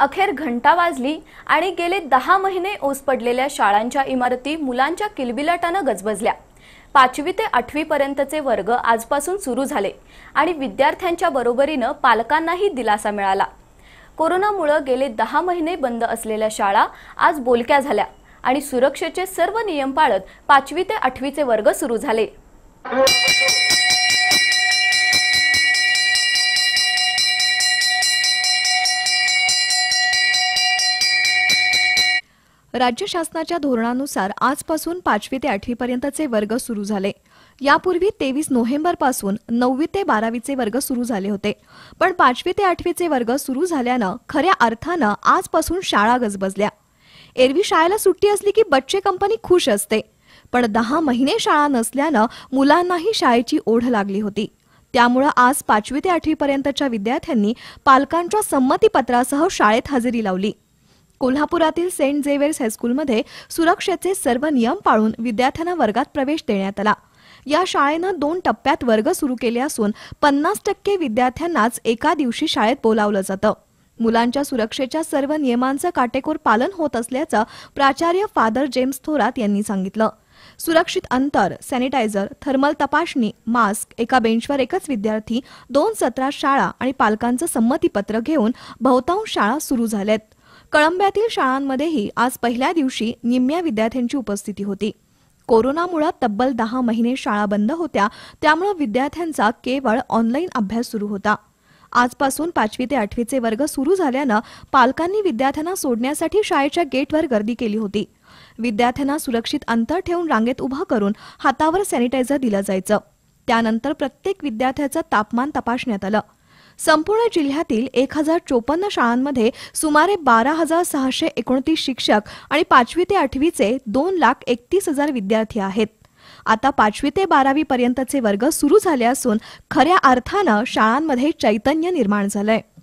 अखेर घंटा वाजली आणि गेले दहा महिने ओस पडलेल्या शाळांच्या इमारती मुलांच्या किलबिलाटानं गजबजल्या पाचवी ते पर्यंतचे वर्ग आजपासून सुरू झाले आणि विद्यार्थ्यांच्या बरोबरीनं पालकांनाही दिलासा मिळाला कोरोनामुळं गेले दहा महिने बंद असलेल्या शाळा आज बोलक्या झाल्या आणि सुरक्षेचे सर्व नियम पाळत पाचवी ते आठवीचे वर्ग सुरू झाले राज्य शासनाच्या धोरणानुसार आजपासून पाचवी ते आठवीपर्यंतचे वर्ग सुरू झाले यापूर्वी तेवीस नोव्हेंबरपासून नववी ते बारावीचे वर्ग सुरू झाले होते पण पाचवी ते आठवीचे वर्ग सुरू झाल्यानं खऱ्या अर्थानं आजपासून शाळा गजबजल्या एरवी शाळेला सुट्टी असली की बच्चे कंपनी खुश असते पण दहा महिने शाळा नसल्यानं मुलांनाही शाळेची ओढ लागली होती त्यामुळं आज पाचवी ते आठवीपर्यंतच्या विद्यार्थ्यांनी पालकांच्या संमतीपत्रासह शाळेत हजेरी लावली कोल्हापुरातील सेंट झेवियर्स हायस्कूलमध्ये सुरक्षेचे सर्व नियम पाळून विद्यार्थ्यांना वर्गात प्रवेश देण्यात आला या शाळेनं दोन टप्प्यात वर्ग सुरू केले असून पन्नास टक्के विद्यार्थ्यांनाच एका दिवशी शाळेत बोलावलं जातं मुलांच्या सुरक्षेच्या सर्व नियमांचं काटेकोर पालन होत असल्याचं प्राचार्य फादर जेम्स थोरात यांनी सांगितलं सुरक्षित अंतर सॅनिटायझर थर्मल तपासणी मास्क एका बेंचवर एकच विद्यार्थी दोन सत्रात शाळा आणि पालकांचं संमतीपत्र घेऊन बहुतांश शाळा सुरू झाल्यात कळंब्यातील शाळांमध्येही आज पहिल्या दिवशी निम्म्या विद्यार्थ्यांची उपस्थिती होती कोरोनामुळे तब्बल दहा महिने शाळा बंद होत्या त्यामुळे विद्यार्थ्यांचा केवळ ऑनलाईन अभ्यास सुरू होता आजपासून पाचवी ते आठवीचे वर्ग सुरू झाल्यानं पालकांनी विद्यार्थ्यांना सोडण्यासाठी शाळेच्या गेटवर गर्दी केली होती विद्यार्थ्यांना सुरक्षित अंतर ठेवून रांगेत उभं करून हातावर सॅनिटायझर दिलं जायचं त्यानंतर प्रत्येक विद्यार्थ्याचं तापमान तपासण्यात आलं संपूर्ण जिल्ह्यातील एक हजार चोपन्न शाळांमध्ये सुमारे बारा हजार सहाशे एकोणतीस शिक्षक आणि पाचवी ते आठवीचे दोन लाख एकतीस हजार विद्यार्थी आहेत आता पाचवी ते बारावी पर्यंतचे वर्ग सुरू झाले असून खऱ्या अर्थानं शाळांमध्ये चैतन्य निर्माण झालंय